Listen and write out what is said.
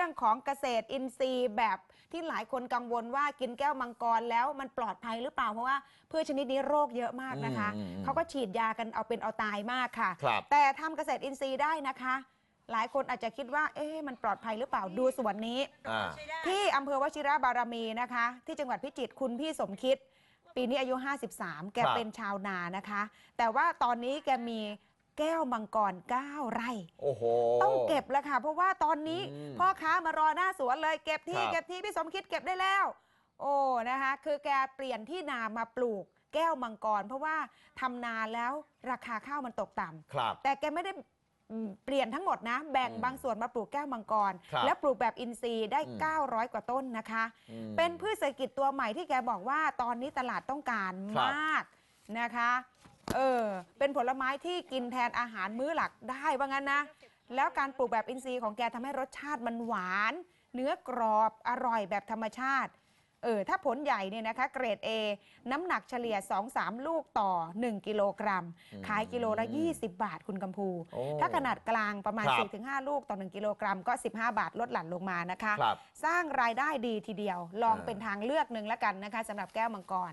รื่องของเกษตรอินทรีย์แบบที่หลายคนกังวลว่ากินแก้วมังกรแล้วมันปลอดภัยหรือเปล่าเพราะว่าพืชชนิดนี้โรคเยอะมากนะคะเขาก็ฉีดยากันเอาเป็นเอาตายมากค่ะคแต่ทำเกษตรอินทรีย์ได้นะคะ หลายคนอาจจะคิดว่าเอ๊ะมันปลอดภัยหรือเปล่าดูส่วนนี้ที่อำเภอวชิระบารมีนะคะ ที่จังหวัดพิจิตรคุณพี่สมคิด ปีนี้อายุ 53 แกเป็นชาวนานะคะ แต่ว่าตอนนี้แกมีแก้วมังกร9ไร่โอ้โหต้องบแล้วค่ะเพราะว่าตอนนี้พ่อค้ามารอหน้าสวนเลย เก็บที่เก็บที่พี่สมคิดเก็บได้แล้ว โอ้นะคะ คือแกเปลี่ยนที่นามาปลูกแก้วมังกรเพราะว่าทำนาแล้วราคาข้าวมันตกต่ำแต่แกไม่ได้เปลี่ยนทั้งหมดนะแบ่งบางส่วนมาปลูกแก้วมังกรรและปลูกแบบอินทรีย์ได้900กว่าต้นนะคะ เป็นพืชเศรษฐกิจตัวใหม่ที่แกบอกว่าตอนนี้ตลาดต้องการรมากนะคะเออเป็นผลไม้ที่กินแทนอาหารมื้อหลักได้ว่างั้นนะแล้วการปลูกแบบอินทรีย์ของแกทำให้รสชาติมันหวาน เนื้อกรอบอร่อยแบบธรรมชาติเออถ้าผลใหญ่เนี่ยนะคะ เกรด A น้ำหนักเฉลี่ย 2-3 ลูกต่อ 1 กิโลกรัม ขายกิโลละ 20 บาทคุณกมพูถ้าขนาดกลางประมาณ 4-5 ลูกต่อ 1 กิโลกรัม ก็ 15 บาทลดหลั่นลงมานะคะ สร้างรายได้ดีทีเดียว ลองเป็นทางเลือกหนึ่งแล้วกันนะคะสำหรับแก้วมังกร